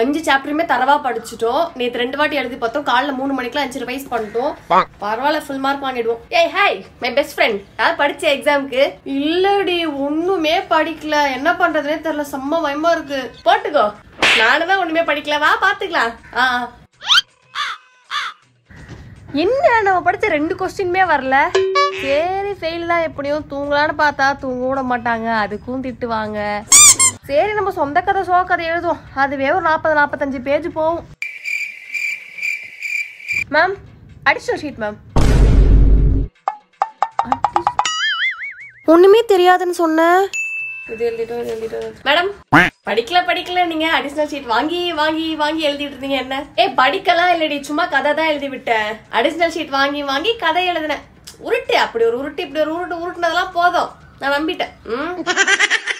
அஞ்சு சாப்டருமே தரவா படிச்சுட்டோம் நேத்து ரெண்டு வாட்டி எழுதி பார்த்தோம் காலைல மூணு மணிக்கெல்லாம் அஞ்சு ரிவைஸ் பண்ணிட்டோம் பரவாயில்ல ஃபுல் மார்க் வாங்கிடுவோம் ஏய் ஹாய் மை பெஸ்ட் ஃப்ரெண்ட் யார் படிச்ச எக்ஸாம்க்கு இல்லடி ஒண்ணுமே படிக்கல என்ன பண்றதுனே தெரியல செம்ம பயமா இருக்கு போட்டுக்கோ நானும் தான் ஒண்ணுமே படிக்கல வா பாத்துக்கலாம் ஆ என்ன நம்ம படிச்ச ரெண்டு கொஸ்டின்மே வரல சரி ஃபெயில் தான் எப்படியும் தூங்கலான்னு பார்த்தா தூங்க விட மாட்டாங்க அதுக்கும் திட்டுவாங்க சரி நம்ம சொந்த கதை சோ கதை எழுதுவோம் அதுவே ஒரு நாற்பது நாற்பத்தஞ்சு பேஜ் போகும் மேம் அடிஷ்னல் ஷீட் மேம் ஒண்ணுமே தெரியாதுன்னு சொன்னேன் மேடம் படிக்கல படிக்கல நீங்க அடிஷனல் ஷீட் வாங்கி வாங்கி வாங்கி எழுதிட்டு இருந்தீங்க என்ன ஏ படிக்கலாம் இல்லடி சும்மா கதை தான் எழுதி விட்டேன் அடிஷனல் ஷீட் வாங்கி வாங்கி கதை எழுதினேன் உருட்டு அப்படி ஒரு உருட்டு இப்படி ஒரு உருட்டு உருட்டுனதெல்லாம் போதும் நான் நம்பிட்டேன் உம்